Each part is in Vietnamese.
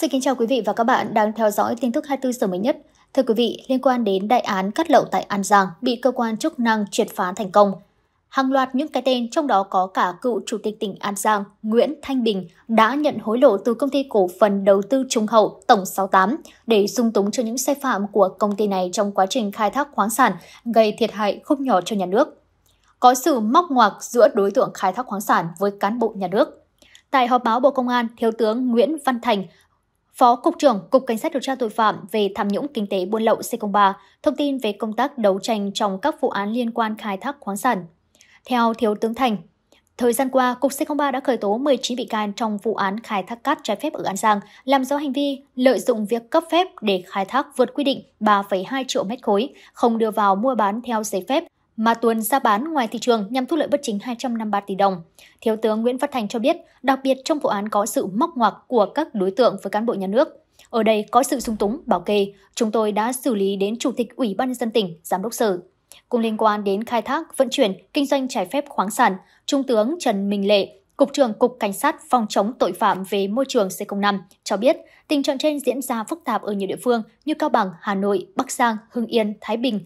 Xin kính chào quý vị và các bạn đang theo dõi tin tức 24 giờ mới nhất. Thưa quý vị, liên quan đến đại án cắt lậu tại An Giang bị cơ quan chức năng triệt phá thành công. Hàng loạt những cái tên trong đó có cả cựu chủ tịch tỉnh An Giang Nguyễn Thanh Bình đã nhận hối lộ từ công ty cổ phần đầu tư Trung Hậu Tổng 68 để sung túng cho những sai phạm của công ty này trong quá trình khai thác khoáng sản gây thiệt hại không nhỏ cho nhà nước. Có sự móc ngoặc giữa đối tượng khai thác khoáng sản với cán bộ nhà nước. Tại họp báo Bộ Công an, Thiếu tướng Nguyễn Văn Thành, Phó Cục trưởng Cục Cảnh sát điều tra tội phạm về tham nhũng kinh tế buôn lậu C03 thông tin về công tác đấu tranh trong các vụ án liên quan khai thác khoáng sản. Theo Thiếu tướng Thành, thời gian qua, Cục C03 đã khởi tố 19 bị can trong vụ án khai thác cát trái phép ở An Giang, làm rõ hành vi lợi dụng việc cấp phép để khai thác vượt quy định 3,2 triệu mét khối, không đưa vào mua bán theo giấy phép mà tuần ra bán ngoài thị trường nhằm thu lợi bất chính 253 tỷ đồng. Thiếu tướng Nguyễn Phát Thành cho biết, đặc biệt trong vụ án có sự móc ngoặc của các đối tượng với cán bộ nhà nước. Ở đây có sự sung túng, bảo kê, chúng tôi đã xử lý đến Chủ tịch Ủy ban nhân dân tỉnh, Giám đốc sở. Cùng liên quan đến khai thác, vận chuyển, kinh doanh trái phép khoáng sản, Trung tướng Trần Minh Lệ, Cục trưởng Cục Cảnh sát phòng chống tội phạm về môi trường C05 cho biết tình trạng trên diễn ra phức tạp ở nhiều địa phương như Cao Bằng, Hà Nội, Bắc Giang, Hưng Yên, Thái Bình,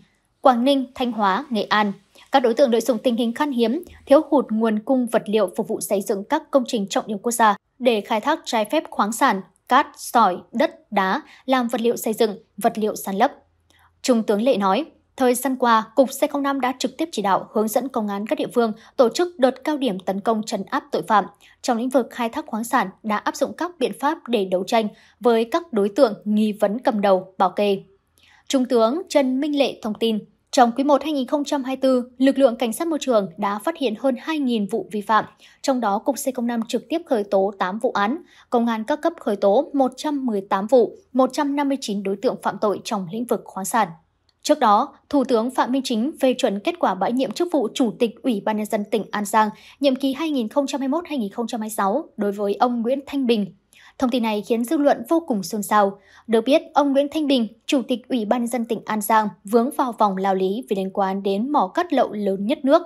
Quảng Ninh, Thanh Hóa, Nghệ An. Các đối tượng lợi dụng tình hình khan hiếm, thiếu hụt nguồn cung vật liệu phục vụ xây dựng các công trình trọng điểm quốc gia để khai thác trái phép khoáng sản, cát, sỏi, đất, đá làm vật liệu xây dựng, vật liệu sàn lấp. Trung tướng Lệ nói, thời gian qua, Cục C05 đã trực tiếp chỉ đạo hướng dẫn công an các địa phương tổ chức đợt cao điểm tấn công trấn áp tội phạm. Trong lĩnh vực khai thác khoáng sản đã áp dụng các biện pháp để đấu tranh với các đối tượng nghi vấn cầm đầu, bảo kê. Trung tướng Trần Minh Lệ thông tin, trong quý 1 2024, lực lượng cảnh sát môi trường đã phát hiện hơn 2.000 vụ vi phạm, trong đó Cục C05 trực tiếp khởi tố 8 vụ án, Công an các cấp khởi tố 118 vụ, 159 đối tượng phạm tội trong lĩnh vực khoáng sản. Trước đó, Thủ tướng Phạm Minh Chính phê chuẩn kết quả bãi nhiệm chức vụ Chủ tịch Ủy ban nhân dân tỉnh An Giang nhiệm kỳ 2021-2026 đối với ông Nguyễn Thanh Bình, Thông tin này khiến dư luận vô cùng xôn xao. Được biết, ông Nguyễn Thanh Bình, Chủ tịch Ủy ban nhân dân tỉnh An Giang vướng vào vòng lao lý vì liên quan đến mỏ cắt lậu lớn nhất nước.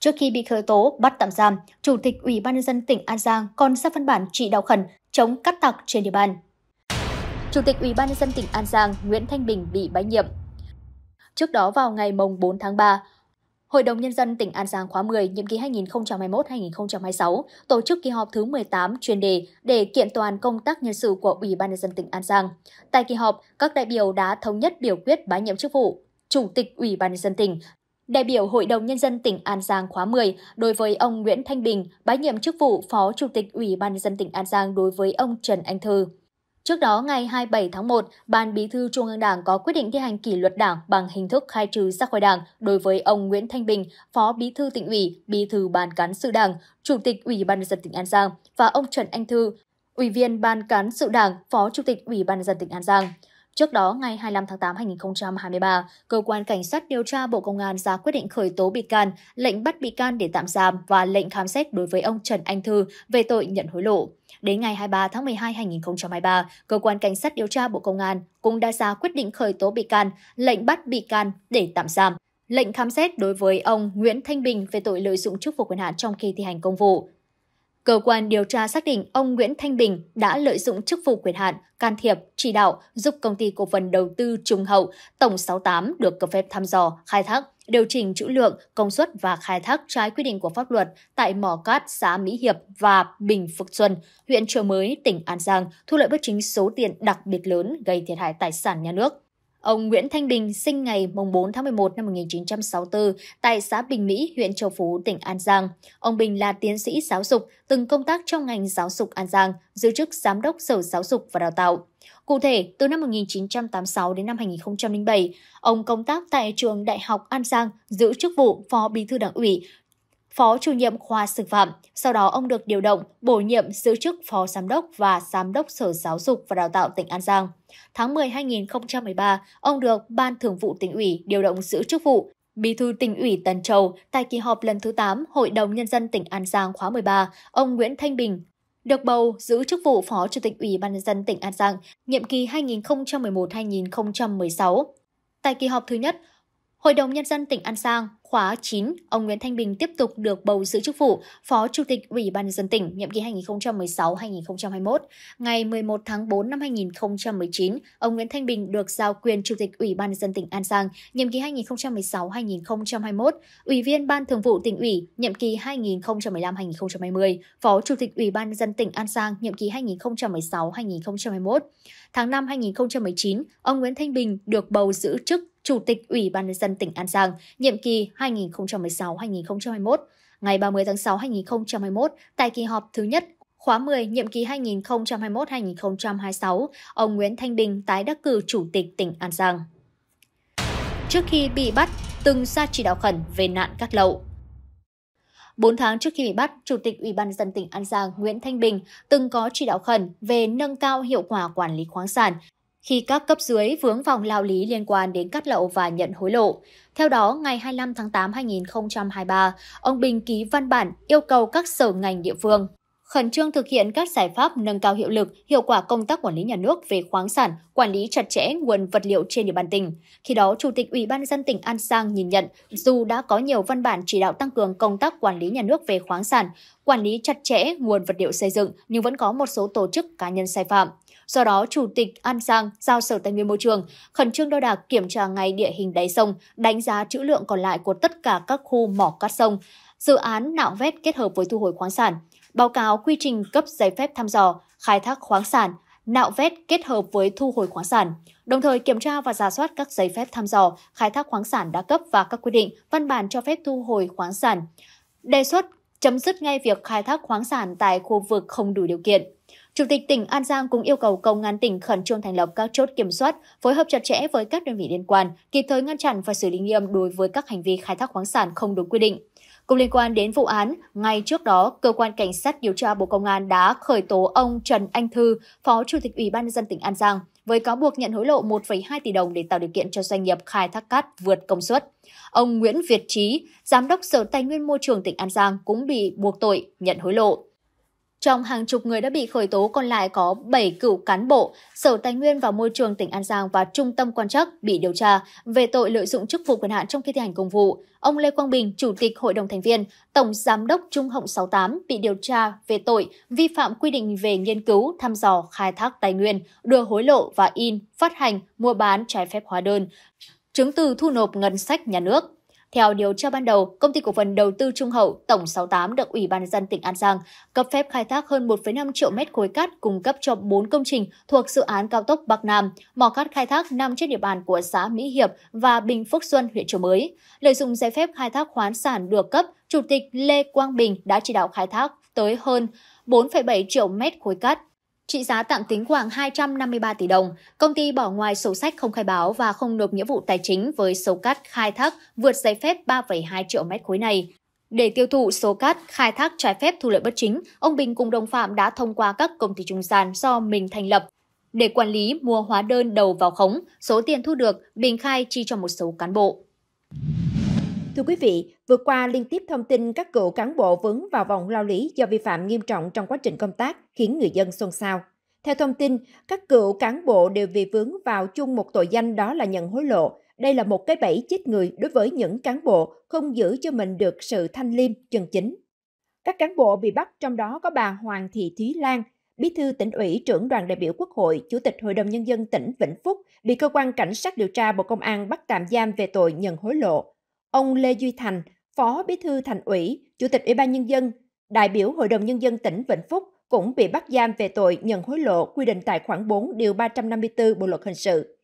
Trước khi bị khởi tố, bắt tạm giam, Chủ tịch Ủy ban nhân dân tỉnh An Giang còn ra văn bản chỉ đạo khẩn chống cắt tặc trên địa bàn. Chủ tịch Ủy ban nhân dân tỉnh An Giang Nguyễn Thanh Bình bị bãi nhiệm. Trước đó vào ngày mùng 4 tháng 3, Hội đồng Nhân dân tỉnh An Giang khóa 10, nhiệm kỳ 2021-2026, tổ chức kỳ họp thứ 18 chuyên đề để kiện toàn công tác nhân sự của Ủy ban nhân dân tỉnh An Giang. Tại kỳ họp, các đại biểu đã thống nhất biểu quyết bãi nhiệm chức vụ Chủ tịch Ủy ban nhân dân tỉnh, đại biểu Hội đồng Nhân dân tỉnh An Giang khóa 10 đối với ông Nguyễn Thanh Bình, bãi nhiệm chức vụ Phó Chủ tịch Ủy ban nhân dân tỉnh An Giang đối với ông Trần Anh Thư. Trước đó, ngày 27 tháng 1, Ban Bí thư Trung ương Đảng có quyết định thi hành kỷ luật Đảng bằng hình thức khai trừ ra khỏi Đảng đối với ông Nguyễn Thanh Bình, Phó Bí thư tỉnh ủy, Bí thư Ban cán sự Đảng, Chủ tịch Ủy ban nhân dân tỉnh An Giang và ông Trần Anh Thư, Ủy viên Ban cán sự Đảng, Phó Chủ tịch Ủy ban nhân dân tỉnh An Giang. Trước đó, ngày 25 tháng 8 2023, Cơ quan Cảnh sát điều tra Bộ Công an ra quyết định khởi tố bị can, lệnh bắt bị can để tạm giam và lệnh khám xét đối với ông Trần Anh Thư về tội nhận hối lộ. Đến ngày 23 tháng 12 2023, Cơ quan Cảnh sát điều tra Bộ Công an cũng đã ra quyết định khởi tố bị can, lệnh bắt bị can để tạm giam lệnh khám xét đối với ông Nguyễn Thanh Bình về tội lợi dụng chức vụ quyền hạn trong khi thi hành công vụ, Cơ quan điều tra xác định ông Nguyễn Thanh Bình đã lợi dụng chức vụ quyền hạn, can thiệp, chỉ đạo giúp công ty cổ phần đầu tư Trung Hậu tổng 68 được cấp phép thăm dò, khai thác, điều chỉnh trữ lượng, công suất và khai thác trái quy định của pháp luật tại mỏ cát xã Mỹ Hiệp và Bình Phước Xuân, huyện Chợ Mới, tỉnh An Giang, thu lợi bất chính số tiền đặc biệt lớn gây thiệt hại tài sản nhà nước. Ông Nguyễn Thanh Bình sinh ngày 4 tháng 11 năm 1964 tại xã Bình Mỹ, huyện Châu Phú, tỉnh An Giang. Ông Bình là tiến sĩ giáo dục, từng công tác trong ngành giáo dục An Giang, giữ chức Giám đốc Sở Giáo dục và Đào tạo. Cụ thể, từ năm 1986 đến năm 2007, ông công tác tại trường Đại học An Giang giữ chức vụ Phó Bí thư Đảng ủy, phó chủ nhiệm khoa sư phạm. Sau đó ông được điều động, bổ nhiệm giữ chức phó giám đốc và giám đốc Sở Giáo dục và Đào tạo tỉnh An Giang. Tháng 10 2013, ông được Ban Thường vụ tỉnh ủy điều động giữ chức vụ Bí thư tỉnh ủy Tân Châu, tại kỳ họp lần thứ 8 Hội đồng Nhân dân tỉnh An Giang khóa 13, ông Nguyễn Thanh Bình, được bầu giữ chức vụ Phó Chủ tịch Ủy ban nhân dân tỉnh An Giang, nhiệm kỳ 2011-2016. Tại kỳ họp thứ nhất, Hội đồng Nhân dân tỉnh An Giang khóa 9, ông Nguyễn Thanh Bình tiếp tục được bầu giữ chức vụ Phó Chủ tịch Ủy ban nhân dân tỉnh nhiệm kỳ 2016-2021. Ngày 11 tháng 4 năm 2019, ông Nguyễn Thanh Bình được giao quyền Chủ tịch Ủy ban nhân dân tỉnh An Giang nhiệm kỳ 2016-2021, Ủy viên Ban Thường vụ tỉnh ủy nhiệm kỳ 2015-2020, Phó Chủ tịch Ủy ban nhân dân tỉnh An Giang nhiệm kỳ 2016-2021. Tháng 5 2019, ông Nguyễn Thanh Bình được bầu giữ chức Chủ tịch Ủy ban nhân dân tỉnh An Giang, nhiệm kỳ 2016-2021, ngày 30 tháng 6 2021 tại kỳ họp thứ nhất khóa 10 nhiệm kỳ 2021-2026, ông Nguyễn Thanh Bình tái đắc cử chủ tịch tỉnh An Giang. Trước khi bị bắt, từng ra chỉ đạo khẩn về nạn cát lậu. 4 tháng trước khi bị bắt, Chủ tịch Ủy ban dân tỉnh An Giang Nguyễn Thanh Bình từng có chỉ đạo khẩn về nâng cao hiệu quả quản lý khoáng sản, khi các cấp dưới vướng vòng lao lý liên quan đến cắt lậu và nhận hối lộ. Theo đó, ngày 25 tháng 8 2023, ông Bình ký văn bản yêu cầu các sở ngành địa phương khẩn trương thực hiện các giải pháp nâng cao hiệu lực, hiệu quả công tác quản lý nhà nước về khoáng sản, quản lý chặt chẽ nguồn vật liệu trên địa bàn tỉnh. Khi đó, Chủ tịch Ủy ban dân tỉnh An Giang nhìn nhận, dù đã có nhiều văn bản chỉ đạo tăng cường công tác quản lý nhà nước về khoáng sản, quản lý chặt chẽ nguồn vật liệu xây dựng nhưng vẫn có một số tổ chức cá nhân sai phạm. Do đó, Chủ tịch An Giang giao Sở Tài nguyên Môi trường khẩn trương đo đạc kiểm tra ngay địa hình đáy sông, đánh giá trữ lượng còn lại của tất cả các khu mỏ cát sông, dự án nạo vét kết hợp với thu hồi khoáng sản báo cáo quy trình cấp giấy phép thăm dò, khai thác khoáng sản, nạo vét kết hợp với thu hồi khoáng sản, đồng thời kiểm tra và giả soát các giấy phép thăm dò, khai thác khoáng sản đã cấp và các quy định, văn bản cho phép thu hồi khoáng sản, đề xuất chấm dứt ngay việc khai thác khoáng sản tại khu vực không đủ điều kiện. Chủ tịch tỉnh An Giang cũng yêu cầu công an tỉnh khẩn trương thành lập các chốt kiểm soát, phối hợp chặt chẽ với các đơn vị liên quan, kịp thời ngăn chặn và xử lý nghiêm đối với các hành vi khai thác khoáng sản không đúng quy định. Cũng liên quan đến vụ án, ngay trước đó, Cơ quan Cảnh sát điều tra Bộ Công an đã khởi tố ông Trần Anh Thư, Phó Chủ tịch Ủy ban nhân dân tỉnh An Giang, với cáo buộc nhận hối lộ 1,2 tỷ đồng để tạo điều kiện cho doanh nghiệp khai thác cát vượt công suất. Ông Nguyễn Việt Trí, Giám đốc Sở Tài nguyên Môi trường tỉnh An Giang cũng bị buộc tội nhận hối lộ. Trong hàng chục người đã bị khởi tố còn lại có 7 cựu cán bộ, Sở Tài nguyên và Môi trường tỉnh An Giang và Trung tâm quan chắc bị điều tra về tội lợi dụng chức vụ quyền hạn trong khi thi hành công vụ. Ông Lê Quang Bình, Chủ tịch Hội đồng thành viên, Tổng Giám đốc Trung Hồng 68 bị điều tra về tội vi phạm quy định về nghiên cứu, thăm dò, khai thác tài nguyên, đưa hối lộ và in, phát hành, mua bán trái phép hóa đơn, chứng từ thu nộp ngân sách nhà nước. Theo điều tra ban đầu, công ty cổ phần đầu tư Trung Hậu tổng 68 được Ủy ban dân tỉnh An Giang cấp phép khai thác hơn 1,5 triệu mét khối cát cung cấp cho 4 công trình thuộc dự án cao tốc Bắc Nam, mỏ cát khai thác nằm trên địa bàn của xã Mỹ Hiệp và Bình Phước Xuân, huyện Chợ Mới. Lợi dụng giấy phép khai thác khoán sản được cấp, Chủ tịch Lê Quang Bình đã chỉ đạo khai thác tới hơn 4,7 triệu mét khối cát trị giá tạm tính khoảng 253 tỷ đồng, công ty bỏ ngoài sổ sách không khai báo và không nộp nghĩa vụ tài chính với số cát khai thác vượt giấy phép 3,2 triệu mét khối này. Để tiêu thụ số cát khai thác trái phép thu lợi bất chính, ông Bình cùng đồng phạm đã thông qua các công ty trung gian do mình thành lập. Để quản lý mua hóa đơn đầu vào khống, số tiền thu được, Bình khai chi cho một số cán bộ. Thưa quý vị, vừa qua liên tiếp thông tin các cựu cán bộ vướng vào vòng lao lý do vi phạm nghiêm trọng trong quá trình công tác khiến người dân xôn xao. Theo thông tin, các cựu cán bộ đều vì vướng vào chung một tội danh đó là nhận hối lộ. Đây là một cái bẫy chết người đối với những cán bộ không giữ cho mình được sự thanh liêm chân chính. Các cán bộ bị bắt trong đó có bà Hoàng Thị Thúy Lan, Bí thư tỉnh ủy, trưởng đoàn đại biểu Quốc hội, Chủ tịch Hội đồng Nhân dân tỉnh Vĩnh Phúc bị cơ quan cảnh sát điều tra Bộ Công an bắt tạm giam về tội nhận hối lộ ông Lê Duy Thành, Phó Bí thư Thành ủy, Chủ tịch Ủy ban Nhân dân, đại biểu Hội đồng Nhân dân tỉnh Vĩnh Phúc cũng bị bắt giam về tội nhận hối lộ quy định tại khoản 4 điều 354 Bộ luật hình sự.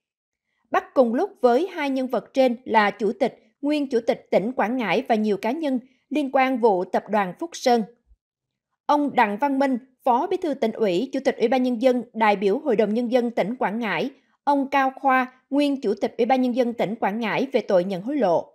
Bắt cùng lúc với hai nhân vật trên là Chủ tịch, Nguyên Chủ tịch tỉnh Quảng Ngãi và nhiều cá nhân liên quan vụ tập đoàn Phúc Sơn. Ông Đặng Văn Minh, Phó Bí thư tỉnh ủy, Chủ tịch Ủy ban Nhân dân, đại biểu Hội đồng Nhân dân tỉnh Quảng Ngãi, ông Cao Khoa, Nguyên Chủ tịch Ủy ban Nhân dân tỉnh Quảng Ngãi về tội nhận hối lộ.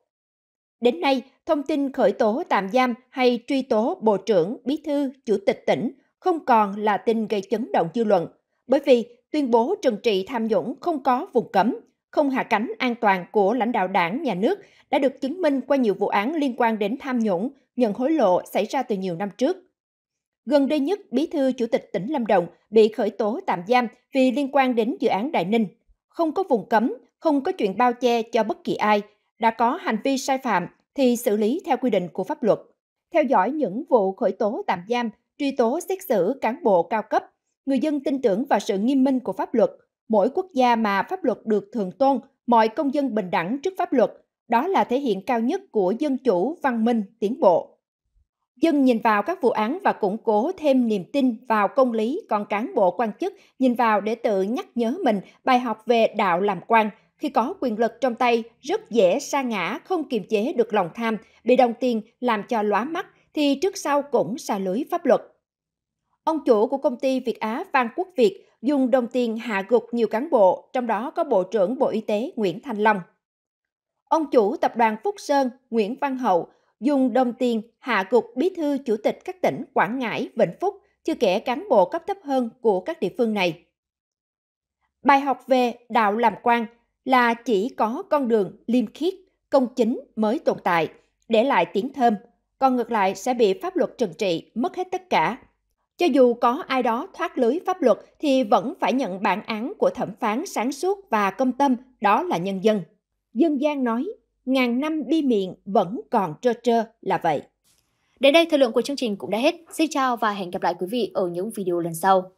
Đến nay, thông tin khởi tố tạm giam hay truy tố bộ trưởng, bí thư, chủ tịch tỉnh không còn là tin gây chấn động dư luận, bởi vì tuyên bố trừng trị tham nhũng không có vùng cấm, không hạ cánh an toàn của lãnh đạo đảng, nhà nước đã được chứng minh qua nhiều vụ án liên quan đến tham nhũng, nhận hối lộ xảy ra từ nhiều năm trước. Gần đây nhất, Bí thư Chủ tịch tỉnh Lâm Đồng bị khởi tố tạm giam vì liên quan đến dự án Đại Ninh. Không có vùng cấm, không có chuyện bao che cho bất kỳ ai, đã có hành vi sai phạm thì xử lý theo quy định của pháp luật. Theo dõi những vụ khởi tố tạm giam, truy tố xét xử cán bộ cao cấp, người dân tin tưởng vào sự nghiêm minh của pháp luật. Mỗi quốc gia mà pháp luật được thường tôn, mọi công dân bình đẳng trước pháp luật, đó là thể hiện cao nhất của dân chủ, văn minh, tiến bộ. Dân nhìn vào các vụ án và củng cố thêm niềm tin vào công lý, còn cán bộ quan chức nhìn vào để tự nhắc nhớ mình bài học về đạo làm quan, khi có quyền lực trong tay, rất dễ sa ngã, không kiềm chế được lòng tham, bị đồng tiền làm cho lóa mắt thì trước sau cũng xa lưới pháp luật. Ông chủ của công ty Việt Á Phan Quốc Việt dùng đồng tiền hạ gục nhiều cán bộ, trong đó có Bộ trưởng Bộ Y tế Nguyễn Thành Long. Ông chủ tập đoàn Phúc Sơn Nguyễn Văn Hậu dùng đồng tiền hạ gục bí thư chủ tịch các tỉnh Quảng Ngãi, Vĩnh Phúc, chưa kể cán bộ cấp thấp hơn của các địa phương này. Bài học về đạo làm quan là chỉ có con đường liêm khiết, công chính mới tồn tại, để lại tiếng thơm, còn ngược lại sẽ bị pháp luật trừng trị, mất hết tất cả. Cho dù có ai đó thoát lưới pháp luật thì vẫn phải nhận bản án của thẩm phán sáng suốt và công tâm, đó là nhân dân. Dân gian nói, ngàn năm bi miệng vẫn còn trơ trơ là vậy. Đến đây thời lượng của chương trình cũng đã hết. Xin chào và hẹn gặp lại quý vị ở những video lần sau.